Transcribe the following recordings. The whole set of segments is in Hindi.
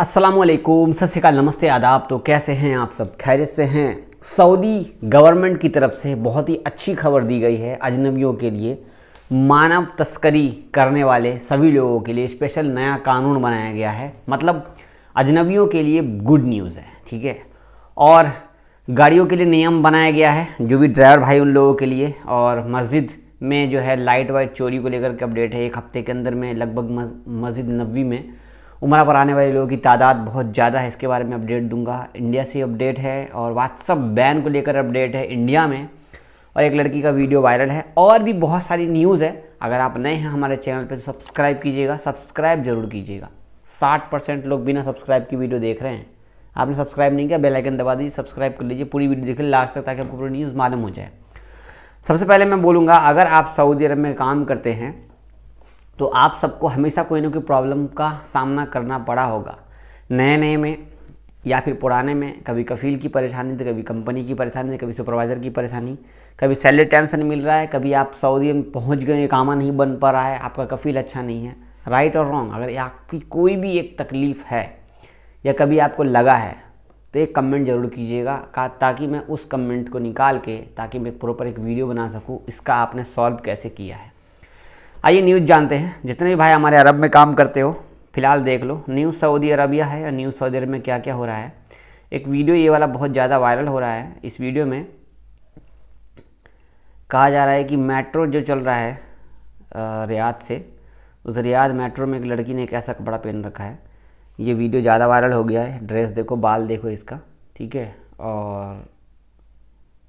असलकुम सत श्रीकाल नमस्ते आदाब तो कैसे हैं आप सब खैरियत से हैं सऊदी गवर्नमेंट की तरफ से बहुत ही अच्छी खबर दी गई है अजनबियों के लिए मानव तस्करी करने वाले सभी लोगों के लिए स्पेशल नया कानून बनाया गया है मतलब अजनबियों के लिए गुड न्यूज़ है ठीक है और गाड़ियों के लिए नियम बनाया गया है जो भी ड्राइवर भाई उन लोगों के लिए और मस्जिद में जो है लाइट वाइट चोरी को लेकर के अपडेट है एक हफ्ते के अंदर में लगभग मस्जिद नबी में उमरा पर आने वाले लोगों की तादाद बहुत ज़्यादा है इसके बारे में अपडेट दूंगा इंडिया से अपडेट है और व्हाट्सअप बैन को लेकर अपडेट है इंडिया में और एक लड़की का वीडियो वायरल है और भी बहुत सारी न्यूज़ है अगर आप नए हैं हमारे चैनल पर तो सब्सक्राइब कीजिएगा सब्सक्राइब ज़रूर कीजिएगा साठ परसेंट लोग बिना सब्सक्राइब की वीडियो देख रहे हैं आपने सब्सक्राइब नहीं किया बेल आइकन दबा दीजिए सब्सक्राइब कर लीजिए पूरी वीडियो देखिए लास्ट तक ताकि आपको पूरी न्यूज़ मालूम हो जाए सबसे पहले मैं बोलूँगा अगर आप सऊदी अरब में काम करते हैं तो आप सबको हमेशा कोई ना कोई प्रॉब्लम का सामना करना पड़ा होगा नए नए में या फिर पुराने में कभी कफील की परेशानी तो कभी कंपनी की परेशानी कभी सुपरवाइज़र की परेशानी कभी सैलरी टाइम से नहीं मिल रहा है कभी आप सऊदी में पहुँच गए कामा नहीं बन पा रहा है आपका कफील अच्छा नहीं है राइट और रॉन्ग अगर आपकी कोई भी एक तकलीफ़ है या कभी आपको लगा है तो एक कमेंट जरूर कीजिएगा का ताकि मैं उस कमेंट को निकाल के ताकि मैं प्रॉपर एक वीडियो बना सकूँ इसका आपने सॉल्व कैसे किया है आइए न्यूज़ जानते हैं जितने भी भाई हमारे अरब में काम करते हो फिलहाल देख लो न्यूज़ सऊदी अरबिया है और न्यूज़ सऊदी अरब में क्या क्या हो रहा है एक वीडियो ये वाला बहुत ज़्यादा वायरल हो रहा है इस वीडियो में कहा जा रहा है कि मेट्रो जो चल रहा है रियाद से उस रियाद मेट्रो में एक लड़की ने एक ऐसा कपड़ा पहन रखा है ये वीडियो ज़्यादा वायरल हो गया है ड्रेस देखो बाल देखो इसका ठीक है और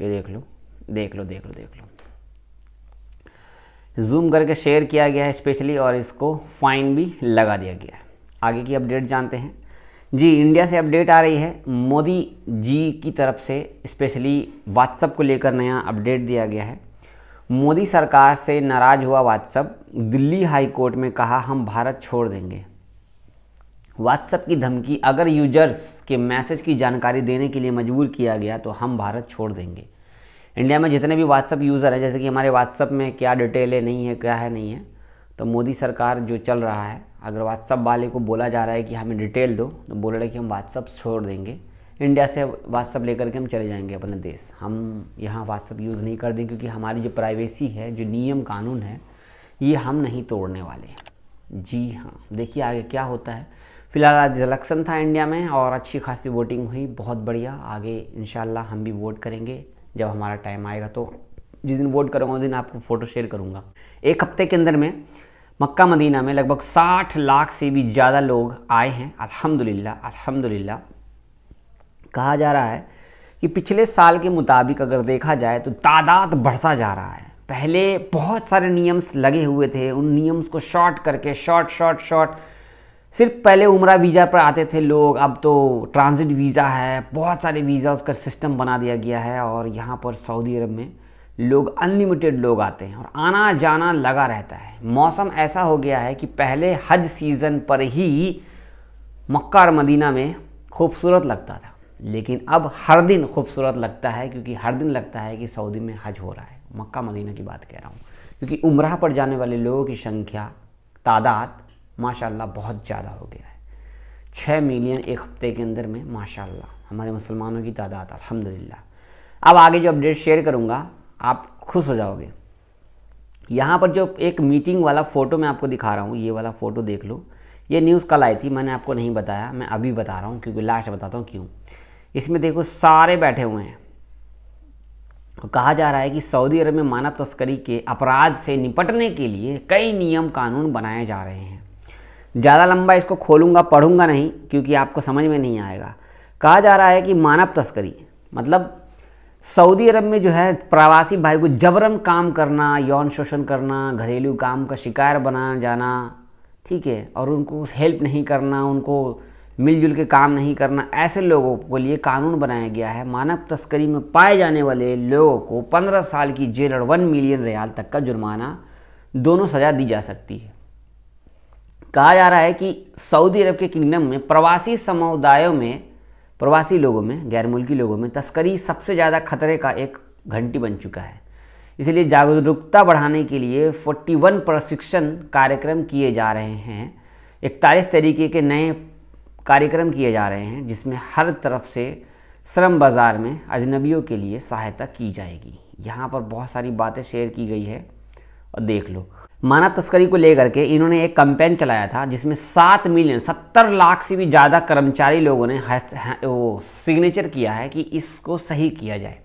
ये देख लो देख लो देख लो देख लो जूम करके शेयर किया गया है स्पेशली और इसको फाइन भी लगा दिया गया है आगे की अपडेट जानते हैं जी इंडिया से अपडेट आ रही है मोदी जी की तरफ से स्पेशली व्हाट्सअप को लेकर नया अपडेट दिया गया है मोदी सरकार से नाराज़ हुआ व्हाट्सअप दिल्ली हाई कोर्ट में कहा हम भारत छोड़ देंगे व्हाट्सअप की धमकी अगर यूजर्स के मैसेज की जानकारी देने के लिए मजबूर किया गया तो हम भारत छोड़ देंगे इंडिया में जितने भी व्हाट्सअप यूज़र हैं जैसे कि हमारे व्हाट्सअप में क्या डिटेल है नहीं है क्या है नहीं है तो मोदी सरकार जो चल रहा है अगर व्हाट्सअप वाले को बोला जा रहा है कि हमें डिटेल दो तो बोल रहे कि हम व्हाट्सअप छोड़ देंगे इंडिया से व्हाट्सअप लेकर के हम चले जाएंगे अपने देश हम यहाँ व्हाट्सअप यूज़ नहीं कर देंगे क्योंकि हमारी जो प्राइवेसी है जो नियम कानून है ये हम नहीं तोड़ने वाले जी हाँ देखिए आगे क्या होता है फिलहाल आज इलेक्शन था इंडिया में और अच्छी खासी वोटिंग हुई बहुत बढ़िया आगे इन हम भी वोट करेंगे जब हमारा टाइम आएगा तो जिस दिन वोट करूँगा उस दिन आपको फ़ोटो शेयर करूँगा एक हफ्ते के अंदर में मक्का मदीना में लगभग 60 लाख से भी ज़्यादा लोग आए हैं अल्हम्दुलिल्लाह अल्हम्दुलिल्लाह कहा जा रहा है कि पिछले साल के मुताबिक अगर देखा जाए तो तादाद बढ़ता जा रहा है पहले बहुत सारे नियम्स लगे हुए थे उन नियम्स को शॉर्ट करके शॉर्ट शॉर्ट शॉर्ट सिर्फ पहले उमरा वीज़ा पर आते थे लोग अब तो ट्रांजिट वीज़ा है बहुत सारे वीज़ा उसका सिस्टम बना दिया गया है और यहाँ पर सऊदी अरब में लोग अनलिमिटेड लोग आते हैं और आना जाना लगा रहता है मौसम ऐसा हो गया है कि पहले हज सीज़न पर ही मक्का और मदीना में खूबसूरत लगता था लेकिन अब हर दिन खूबसूरत लगता है क्योंकि हर दिन लगता है कि सऊदी में हज हो रहा है मक्का मदीना की बात कह रहा हूँ क्योंकि उम्र पर जाने वाले लोगों की संख्या तादाद माशाल्लाह बहुत ज़्यादा हो गया है छः मिलियन एक हफ्ते के अंदर में माशाल्लाह हमारे मुसलमानों की तादाद अल्हम्दुलिल्लाह अब आगे जो अपडेट शेयर करूँगा आप खुश हो जाओगे यहाँ पर जो एक मीटिंग वाला फ़ोटो मैं आपको दिखा रहा हूँ ये वाला फ़ोटो देख लो ये न्यूज़ कल आई थी मैंने आपको नहीं बताया मैं अभी बता रहा हूँ क्योंकि लास्ट बताता हूँ क्यों इसमें देखो सारे बैठे हुए हैं कहा जा रहा है कि सऊदी अरब में मानव तस्करी के अपराध से निपटने के लिए कई नियम कानून बनाए जा रहे हैं ज़्यादा लंबा इसको खोलूँगा पढ़ूँगा नहीं क्योंकि आपको समझ में नहीं आएगा कहा जा रहा है कि मानव तस्करी मतलब सऊदी अरब में जो है प्रवासी भाई को जबरन काम करना यौन शोषण करना घरेलू काम का शिकार बना जाना ठीक है और उनको हेल्प नहीं करना उनको मिलजुल के काम नहीं करना ऐसे लोगों के लिए कानून बनाया गया है मानव तस्करी में पाए जाने वाले लोगों को पंद्रह साल की जेल और वन मिलियन रियाल तक का जुर्माना दोनों सज़ा दी जा सकती है कहा जा रहा है कि सऊदी अरब के किंगडम में प्रवासी समुदायों में प्रवासी लोगों में गैर मुल्की लोगों में तस्करी सबसे ज़्यादा खतरे का एक घंटी बन चुका है इसलिए जागरूकता बढ़ाने के लिए 41 प्रशिक्षण कार्यक्रम किए जा रहे हैं इकतालीस तरीके के नए कार्यक्रम किए जा रहे हैं जिसमें हर तरफ से श्रम बाज़ार में अजनबियों के लिए सहायता की जाएगी यहाँ पर बहुत सारी बातें शेयर की गई है और देख लो मानव तस्करी को लेकर के इन्होंने एक कंपेन चलाया था जिसमें सात मिलियन सत्तर लाख से भी ज़्यादा कर्मचारी लोगों ने वो सिग्नेचर किया है कि इसको सही किया जाए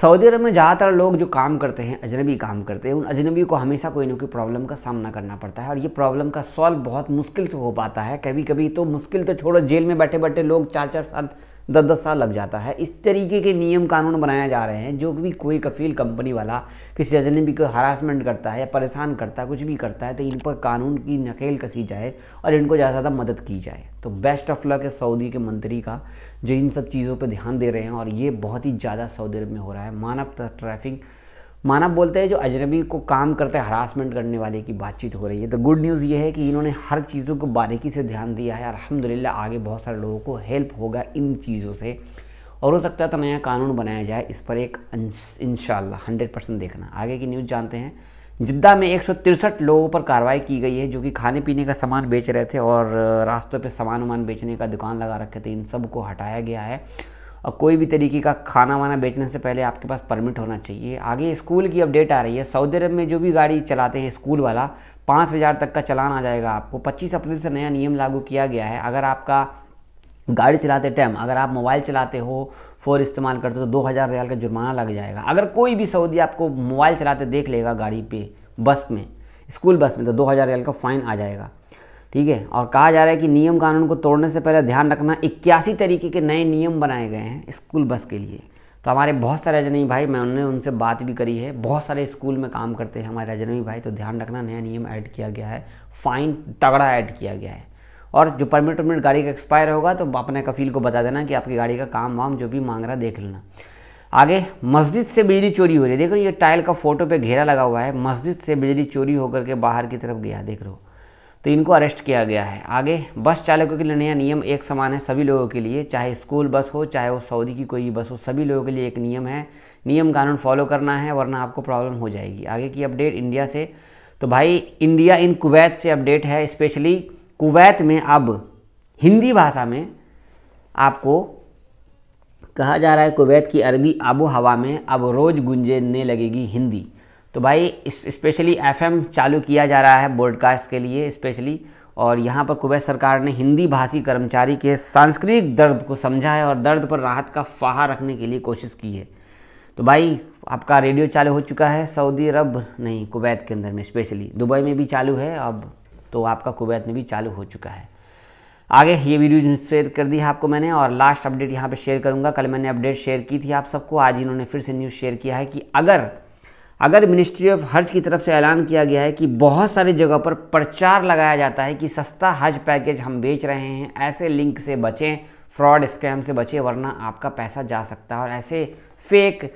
सऊदी अरब में ज़्यादातर लोग जो काम करते हैं अजनबी काम करते हैं उन अजनबी को हमेशा कोई ना कोई प्रॉब्लम का सामना करना पड़ता है और ये प्रॉब्लम का सॉल्व बहुत मुश्किल से हो पाता है कभी कभी तो मुश्किल तो छोड़ो जेल में बैठे बैठे लोग चार चार साल दस दस साल लग जाता है इस तरीके के नियम कानून बनाए जा रहे हैं जो भी कोई कफील कंपनी वाला किसी अजनबी को हरासमेंट करता है या परेशान करता है कुछ भी करता है तो इन पर कानून की नकेल कसी जाए और इनको ज़्यादा ज़्यादा मदद की जाए तो बेस्ट ऑफ लक है सऊदी के मंत्री का जो इन सब चीज़ों पर ध्यान दे रहे हैं और ये बहुत ही ज़्यादा सऊदी अरब में हो रहा है मानव ट्रैफिक मानव बोलते हैं जो अजनबी को काम करते हैं हरासमेंट करने वाले की बातचीत हो रही है तो गुड न्यूज़ ये है कि इन्होंने हर चीज़ों को बारीकी से ध्यान दिया है अलहमदिल्ला आगे बहुत सारे लोगों को हेल्प होगा इन चीज़ों से और हो सकता है तो नया कानून बनाया जाए इस पर एक इन हंड्रेड परसेंट देखना आगे की न्यूज़ जानते हैं जिद्दा में एक लोगों पर कार्रवाई की गई है जो कि खाने पीने का सामान बेच रहे थे और रास्तों पर सामान वामान बेचने का दुकान लगा रखे थे इन सब को हटाया गया है और कोई भी तरीके का खाना वाना बेचने से पहले आपके पास परमिट होना चाहिए आगे स्कूल की अपडेट आ रही है सऊदी अरब में जो भी गाड़ी चलाते हैं स्कूल वाला पाँच हज़ार तक का चलान आ जाएगा आपको पच्चीस अप्रैल से नया नियम लागू किया गया है अगर आपका गाड़ी चलाते टाइम अगर आप मोबाइल चलाते हो फोर इस्तेमाल करते हो तो दो हज़ार रियाल का जुर्माना लग जाएगा अगर कोई भी सऊदी आपको मोबाइल चलाते देख लेगा गाड़ी पे बस में स्कूल बस में तो दो हज़ार रियाल का फ़ाइन आ जाएगा ठीक है और कहा जा रहा है कि नियम कानून को तोड़ने से पहले ध्यान रखना इक्यासी तरीके के नए नियम बनाए गए हैं स्कूल बस के लिए तो हमारे बहुत सारे रजनवी भाई मैं उन्होंने उनसे बात भी करी है बहुत सारे स्कूल में काम करते हैं हमारे रजनवी भाई तो ध्यान रखना नया नियम ऐड किया गया है फाइन तगड़ा ऐड किया गया है और जो परमिट वरमिट गाड़ी का एक्सपायर होगा तो अपने कफील को बता देना कि आपकी गाड़ी का काम वाम जो भी मांग रहा देख लेना आगे मस्जिद से बिजली चोरी हो रही है देखो ये टाइल का फोटो पे घेरा लगा हुआ है मस्जिद से बिजली चोरी होकर के बाहर की तरफ गया देख रहे हो तो इनको अरेस्ट किया गया है आगे बस चालकों के लिए नया नियम एक समान है सभी लोगों के लिए चाहे स्कूल बस हो चाहे वो सऊदी की कोई बस हो सभी लोगों के लिए एक नियम है नियम कानून फॉलो करना है वरना आपको प्रॉब्लम हो जाएगी आगे की अपडेट इंडिया से तो भाई इंडिया इन कुवैत से अपडेट है स्पेशली कुवैत में अब हिंदी भाषा में आपको कहा जा रहा है कुवैत की अरबी आबो हवा में अब रोज़ गुंजने लगेगी हिंदी तो भाई स्पेशली एफएम चालू किया जा रहा है ब्रॉडकास्ट के लिए स्पेशली और यहाँ पर कुवैत सरकार ने हिंदी भाषी कर्मचारी के सांस्कृतिक दर्द को समझा है और दर्द पर राहत का फाहा रखने के लिए कोशिश की है तो भाई आपका रेडियो चालू हो चुका है सऊदी अरब नहीं कुवैत के अंदर में स्पेशली दुबई में भी चालू है अब तो आपका कुवैत में भी चालू हो चुका है आगे ये वीडियो शेयर कर दी है आपको मैंने और लास्ट अपडेट यहाँ पे शेयर करूँगा कल मैंने अपडेट शेयर की थी आप सबको आज इन्होंने फिर से न्यूज़ शेयर किया है कि अगर अगर मिनिस्ट्री ऑफ हज की तरफ से ऐलान किया गया है कि बहुत सारी जगह पर प्रचार लगाया जाता है कि सस्ता हज पैकेज हम बेच रहे हैं ऐसे लिंक से बचें फ्रॉड स्कैम से बचें वरना आपका पैसा जा सकता है और ऐसे फेक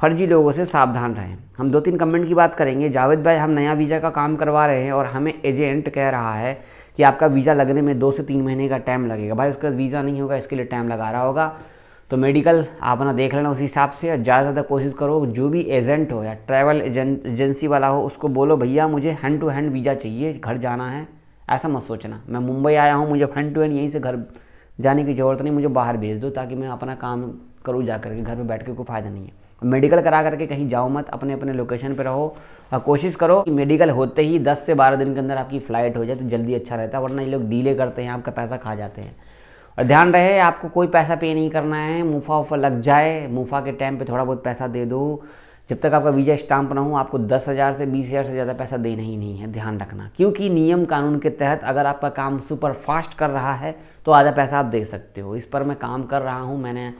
फर्जी लोगों से सावधान रहें हम दो तीन कमेंट की बात करेंगे जावेद भाई हम नया वीज़ा का काम करवा रहे हैं और हमें एजेंट कह रहा है कि आपका वीज़ा लगने में दो से तीन महीने का टाइम लगेगा भाई उसका वीज़ा नहीं होगा इसके लिए टाइम लगा रहा होगा तो मेडिकल आप ना देख लेना उस हिसाब से ज़्यादा से ज़्यादा कोशिश करो जो भी एजेंट हो या ट्रैवल एजेंसी वाला हो उसको बोलो भैया मुझे हैंड टू हैंड वीज़ा चाहिए घर जाना है ऐसा मत सोचना मैं मुंबई आया हूँ मुझे हैंड टू हैंड यहीं से घर जाने की ज़रूरत नहीं मुझे बाहर भेज दो ताकि मैं अपना काम करूँ जा करके घर पर बैठ के कोई फ़ायदा नहीं है मेडिकल करा करके कहीं जाओ मत अपने अपने लोकेशन पर रहो और कोशिश करो कि मेडिकल होते ही 10 से 12 दिन के अंदर आपकी फ़्लाइट हो जाए तो जल्दी अच्छा रहता है वरना ये लोग डीले करते हैं आपका पैसा खा जाते हैं और ध्यान रहे आपको कोई पैसा पे नहीं करना है मुफा उफा लग जाए मुफा के टाइम पे थोड़ा बहुत पैसा दे दो जब तक आपका वीज़ा स्टाम्प ना हो आपको दस हज़ार से बीस हज़ार से ज़्यादा पैसा देना ही नहीं है ध्यान रखना क्योंकि नियम कानून के तहत अगर आपका काम सुपर फास्ट कर रहा है तो आधा पैसा आप दे सकते हो इस पर मैं काम कर रहा हूँ मैंने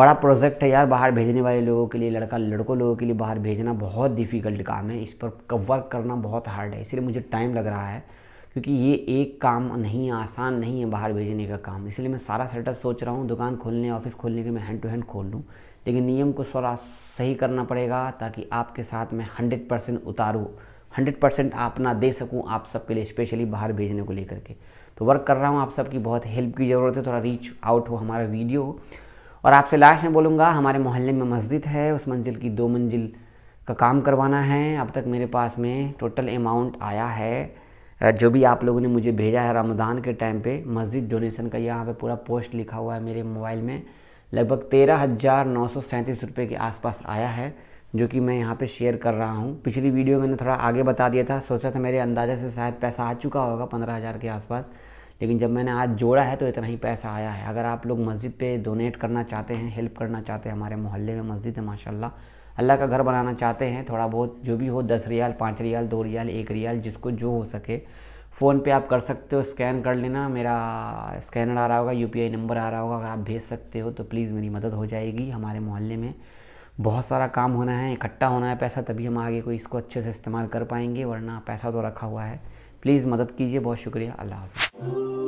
बड़ा प्रोजेक्ट है यार बाहर भेजने वाले लोगों के लिए लड़का लड़कों लोगों के लिए बाहर भेजना बहुत डिफ़िकल्ट काम है इस पर वर्क करना बहुत हार्ड है इसलिए मुझे टाइम लग रहा है क्योंकि ये एक काम नहीं आसान नहीं है बाहर भेजने का काम इसलिए मैं सारा सेटअप सोच रहा हूँ दुकान खोलने ऑफिस खोलने के मैं हैंड टू हैंड खोल लूँ लेकिन नियम को थोड़ा सही करना पड़ेगा ताकि आपके साथ मैं हंड्रेड परसेंट उतारूँ हंड्रेड परसेंट आप ना दे सकूँ आप सबके लिए स्पेशली बाहर भेजने को लेकर के तो वर्क कर रहा हूँ आप सबकी बहुत हेल्प की ज़रूरत है थोड़ा रीच आउट हो हमारा वीडियो हो और आपसे लास्ट में बोलूँगा हमारे मोहल्ले में मस्जिद है उस मंजिल की दो मंजिल का काम करवाना है अब तक मेरे पास में टोटल अमाउंट आया है जो भी आप लोगों ने मुझे भेजा है रमज़ान के टाइम पे मस्जिद डोनेशन का यहाँ पे पूरा पोस्ट लिखा हुआ है मेरे मोबाइल में लगभग तेरह हज़ार नौ सौ सैंतीस रुपये के आसपास आया है जो कि मैं यहाँ पे शेयर कर रहा हूँ पिछली वीडियो मैंने थोड़ा आगे बता दिया था सोचा था मेरे अंदाजे से शायद पैसा आ चुका होगा पंद्रह हज़ार के आसपास लेकिन जब मैंने आज जोड़ा है तो इतना ही पैसा आया है अगर आप लोग मस्जिद पे डोनेट करना चाहते हैं हेल्प करना चाहते हैं हमारे मोहल्ले में मस्जिद है माशाल्लाह अल्लाह का घर बनाना चाहते हैं थोड़ा बहुत जो भी हो दस रियाल पाँच रियाल दो रियाल एक रियाल जिसको जो हो सके फ़ोन पे आप कर सकते हो स्कैन कर लेना मेरा स्कैनर आ रहा होगा यूपीआई नंबर आ रहा होगा अगर आप भेज सकते हो तो प्लीज़ मेरी मदद हो जाएगी हमारे मोहल्ले में बहुत सारा काम होना है इकट्ठा होना है पैसा तभी हम आगे कोई इसको अच्छे से इस्तेमाल कर पाएंगे वरना पैसा तो रखा हुआ है प्लीज़ मदद कीजिए बहुत शुक्रिया अल्लाह हाफ़